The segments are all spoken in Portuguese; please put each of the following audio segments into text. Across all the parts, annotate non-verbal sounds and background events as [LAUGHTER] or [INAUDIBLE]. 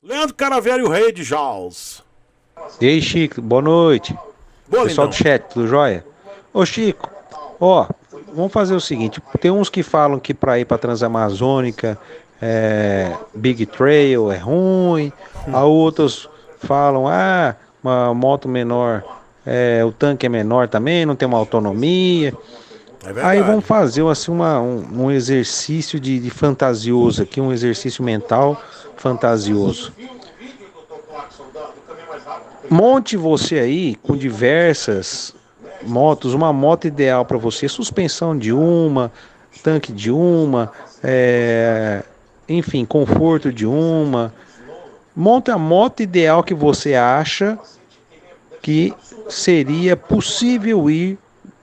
Leandro Caravelli, o rei de Jaws. E aí, Chico, boa noite. Boa Pessoal do chat, tudo jóia? Ô, Chico, ó, vamos fazer o seguinte: tem uns que falam que para ir para Transamazônica é, Big Trail é ruim, há outros falam, ah, uma moto menor, é, o tanque é menor também, não tem uma autonomia. É Aí vamos fazer assim, uma, um, um exercício de, de fantasioso aqui, um exercício mental fantasioso. Monte você aí com diversas motos, uma moto ideal para você, suspensão de uma, tanque de uma, é, enfim, conforto de uma. Monte a moto ideal que você acha que seria possível ir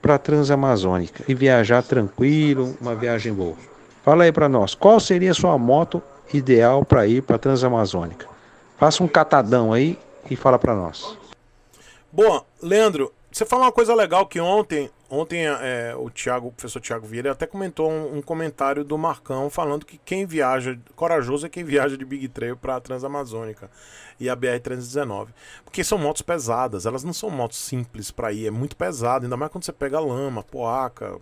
para a Transamazônica e viajar tranquilo, uma viagem boa. Fala aí para nós, qual seria a sua moto ideal para ir para a Transamazônica? Faça um catadão aí e fala para nós. Bom, Leandro, você falou uma coisa legal que ontem, ontem é, o Thiago, o professor Tiago Vieira até comentou um, um, comentário do Marcão falando que quem viaja, corajoso é quem viaja de Big Trail para a Transamazônica e a BR-319. Porque são motos pesadas, elas não são motos simples para ir, é muito pesado, ainda mais quando você pega lama, poaca,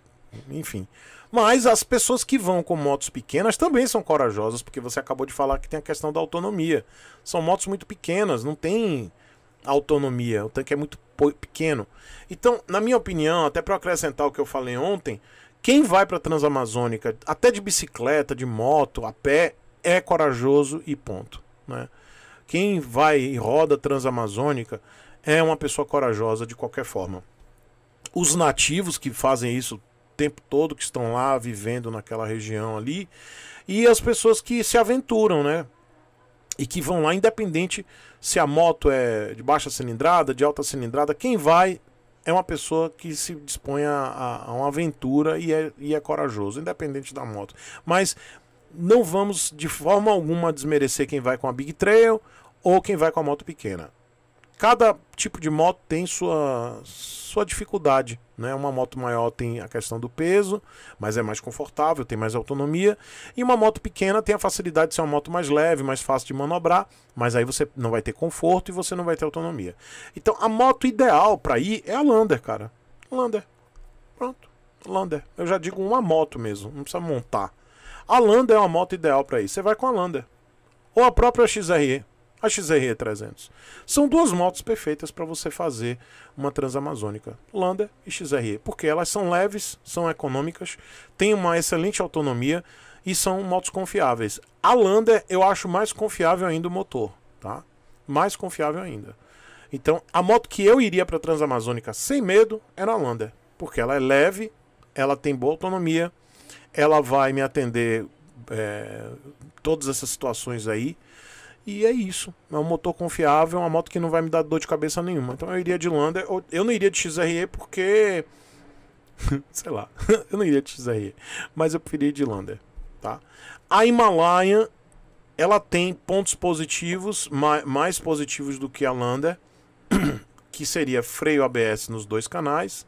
enfim. Mas as pessoas que vão com motos pequenas também são corajosas, porque você acabou de falar que tem a questão da autonomia. São motos muito pequenas, não tem autonomia. O tanque é muito pequeno. Então, na minha opinião, até para acrescentar o que eu falei ontem, quem vai para a Transamazônica, até de bicicleta, de moto, a pé, é corajoso e ponto. Né? Quem vai e roda Transamazônica é uma pessoa corajosa de qualquer forma. Os nativos que fazem isso o tempo todo, que estão lá vivendo naquela região ali, e as pessoas que se aventuram, né? e que vão lá, independente se a moto é de baixa cilindrada, de alta cilindrada, quem vai é uma pessoa que se dispõe a, a uma aventura e é, e é corajoso, independente da moto. Mas não vamos de forma alguma desmerecer quem vai com a Big Trail ou quem vai com a moto pequena cada tipo de moto tem sua, sua dificuldade. Né? Uma moto maior tem a questão do peso, mas é mais confortável, tem mais autonomia. E uma moto pequena tem a facilidade de ser uma moto mais leve, mais fácil de manobrar, mas aí você não vai ter conforto e você não vai ter autonomia. Então a moto ideal para ir é a Lander, cara. Lander. Pronto. Lander. Eu já digo uma moto mesmo, não precisa montar. A Lander é uma moto ideal para ir. Você vai com a Lander. Ou a própria XRE a XRE300. São duas motos perfeitas para você fazer uma Transamazônica, Lander e XRE, porque elas são leves, são econômicas, têm uma excelente autonomia e são motos confiáveis. A Lander eu acho mais confiável ainda o motor, tá? Mais confiável ainda. Então, a moto que eu iria para Transamazônica sem medo era a Lander, porque ela é leve, ela tem boa autonomia, ela vai me atender é, todas essas situações aí. E é isso. É um motor confiável, uma moto que não vai me dar dor de cabeça nenhuma. Então eu iria de Lander. Eu não iria de XRE porque. [LAUGHS] Sei lá. [LAUGHS] eu não iria de XRE. Mas eu preferia de Lander. Tá? A Himalayan. Ela tem pontos positivos, mais positivos do que a Lander, [CLEARS THROAT] que seria freio ABS nos dois canais,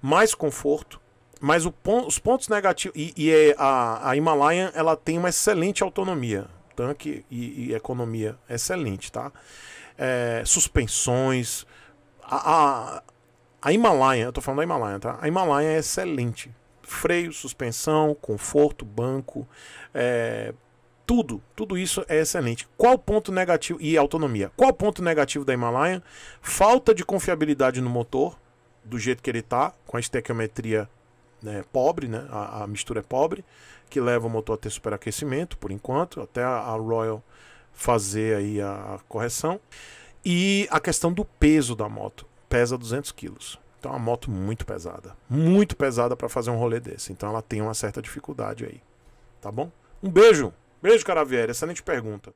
mais conforto, mas pon os pontos negativos. E, e é, a, a Himalayan ela tem uma excelente autonomia tanque e, e economia excelente, tá? É, suspensões. A, a, a Himalaia, eu tô falando da Himalaia, tá? A Himalaia é excelente. Freio, suspensão, conforto, banco, é, tudo, tudo isso é excelente. Qual ponto negativo e autonomia? Qual ponto negativo da Himalaia? Falta de confiabilidade no motor, do jeito que ele tá, com a estequiometria né, pobre, né? A, a, mistura é pobre, que leva o motor a ter superaquecimento, por enquanto, até a, a Royal fazer aí a, a, correção. E a questão do peso da moto, pesa 200 quilos. Então é uma moto muito pesada, muito pesada para fazer um rolê desse. Então ela tem uma certa dificuldade aí, tá bom? Um beijo, beijo Caravieri, excelente pergunta.